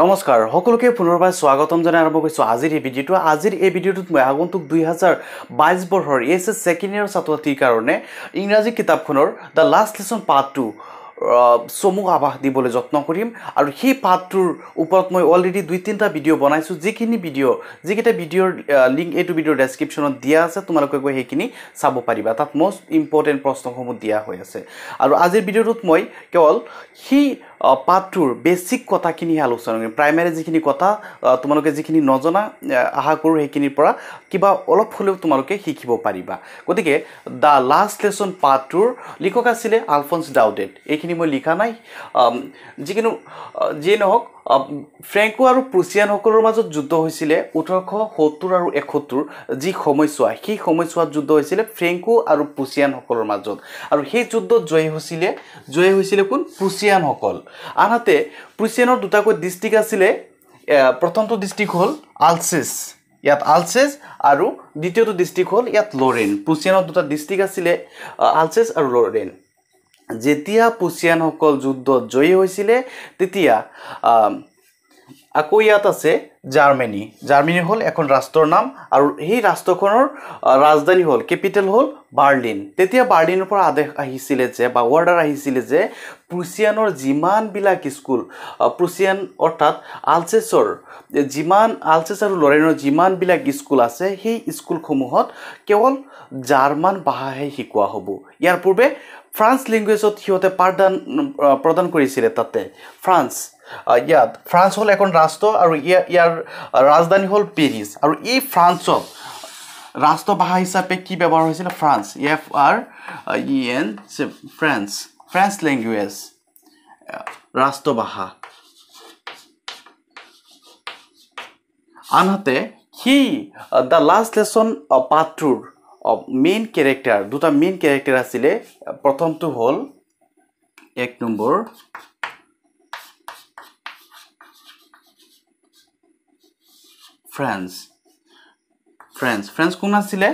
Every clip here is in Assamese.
নমস্কাৰ সকলোকে পুনৰবাৰ স্বাগতম জনাই আৰম্ভ কৰিছোঁ আজিৰ এই ভিডিঅ'টো আজিৰ এই ভিডিঅ'টোত মই আগন্তুক দুই হাজাৰ বাইছ বৰ্ষৰ এছ এছ ছেকেণ্ড ইয়াৰ ছাত্ৰীৰ কাৰণে ইংৰাজী কিতাপখনৰ the last lesson part two চমু আভাস দিবলৈ যত্ন কৰিম আৰু সেই পাৰ্টটোৰ ওপৰত মই অলৰেডি দুই তিনিটা ভিডিঅ' বনাইছোঁ যিখিনি ভিডিঅ' যিকেইটা ভিডিঅ'ৰ লিংক এইটো ভিডিঅ'ৰ ডেছক্ৰিপশ্যনত দিয়া আছে তোমালোকে গৈ সেইখিনি চাব পাৰিবা তাত মষ্ট ইম্পৰ্টেণ্ট প্ৰশ্নসমূহ দিয়া হৈ আছে আৰু আজিৰ ভিডিঅ'টোত মই কেৱল সেই পাঠটোৰ বেছিক কথাখিনিহে আলোচনা কৰিম প্ৰাইমেৰী যিখিনি কথা তোমালোকে যিখিনি নজনা আশা কৰোঁ সেইখিনিৰ পৰা কিবা অলপ হ'লেও তোমালোকে শিকিব পাৰিবা গতিকে দ্য লাষ্ট লেচন পাঠটোৰ লিখক আছিলে আলফন্স ডাউডেড এইখিনি মই লিখা নাই যিকোনো যিয়ে নহওক ফ্ৰেংকো আৰু প্ৰুচিয়ানসকলৰ মাজত যুদ্ধ হৈছিলে ওঠৰশ সত্তৰ আৰু এসত্তৰ যি সময়ছোৱা সেই সময়ছোৱাত যুদ্ধ হৈছিলে ফ্ৰেংকো আৰু প্ৰুচিয়ানসকলৰ মাজত আৰু সেই যুদ্ধত জয়ী হৈছিলে জয়ী হৈছিলে কোন প্ৰুচিয়ানসকল আনহাতে প্ৰুচিয়ানৰ দুটাকৈ ডিষ্ট্ৰিক্ট আছিলে প্ৰথমটো ডিষ্ট্ৰিক্ট হ'ল আলচেছ ইয়াত আলচেছ আৰু দ্বিতীয়টো ডিষ্ট্ৰিক্ট হ'ল ইয়াত লৰেন প্ৰুচিয়ানৰ দুটা ডিষ্ট্ৰিক্ট আছিলে আলচেছ আৰু লৰেন যেতিয়া পুচিয়ানসকল যুদ্ধত জয়ী হৈছিলে তেতিয়া আকৌ ইয়াত আছে জাৰ্মেনি জাৰ্মেনি হ'ল এখন ৰাষ্ট্ৰৰ নাম আৰু সেই ৰাষ্ট্ৰখনৰ ৰাজধানী হ'ল কেপিটেল হ'ল বাৰ্লিন তেতিয়া বাৰ্লিনৰ পৰা আদেশ আহিছিলে যে বা অৰ্ডাৰ আহিছিলে যে প্ৰুচিয়ানৰ যিমানবিলাক স্কুল প্ৰুচিয়ান অৰ্থাৎ আলচেছৰ যিমান আলচেছ আৰু ল'ৰেনৰ যিমানবিলাক স্কুল আছে সেই স্কুলসমূহত কেৱল জাৰ্মান ভাষাহে শিকোৱা হ'ব ইয়াৰ পূৰ্বে ফ্ৰান্স লেংগুৱেজত সিহঁতে পাঠদান প্ৰদান কৰিছিলে তাতে ফ্ৰান্স ইয়াত ফ্ৰান্স হ'ল এখন ৰাষ্ট্ৰ আৰু ইয়াৰ ইয়াৰ ৰাজধানী হ'ল পেৰিছ আৰু এই ফ্ৰান্সত ৰাষ্ট্ৰভাষা হিচাপে কি ব্যৱহাৰ হৈছিলে France F R E N French French language ৰাষ্ট্ৰভাষা আনহাতে সি দ্য লাষ্ট লেচন পাত্ৰটোৰ মেইন কেৰেক্টাৰ দুটা মেইন কেৰেক্টাৰ আছিলে প্ৰথমটো হ'ল এক নম্বৰ ফ্ৰেন্স ফ্ৰেন্স ফ্ৰেন্স কোন আছিলে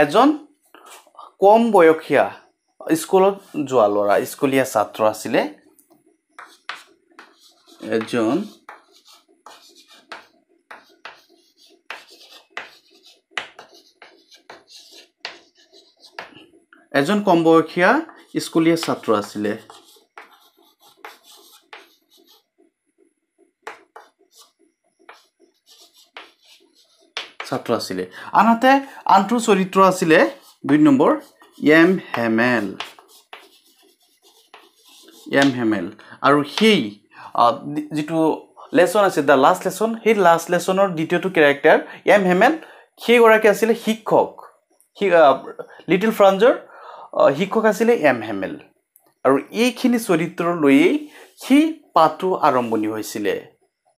এজন কম বয়সীয়া স্কুলত যোৱা ল'ৰা স্কুলীয়া ছাত্ৰ আছিলে এজন এজন কম বয়সীয়া স্কুলীয়া ছাত্ৰ আছিলে ছাত্ৰ আছিলে আনহাতে আনটো চৰিত্ৰ আছিলে দুই নম্বৰ এম হেমেল এম হেমেল আৰু সেই যিটো লেচন আছিল দ্য লাষ্ট লেচন সেই লাষ্ট লেচনৰ দ্বিতীয়টো কেৰেক্টাৰ এম হেমেল সেইগৰাকী আছিলে শিক্ষক লিটিল ফ্ৰাঞ্জৰ শিক্ষক আছিলে এম হেমেল আৰু এইখিনি চৰিত্ৰ লৈয়েই সি পাঠটো আৰম্ভণি হৈছিলে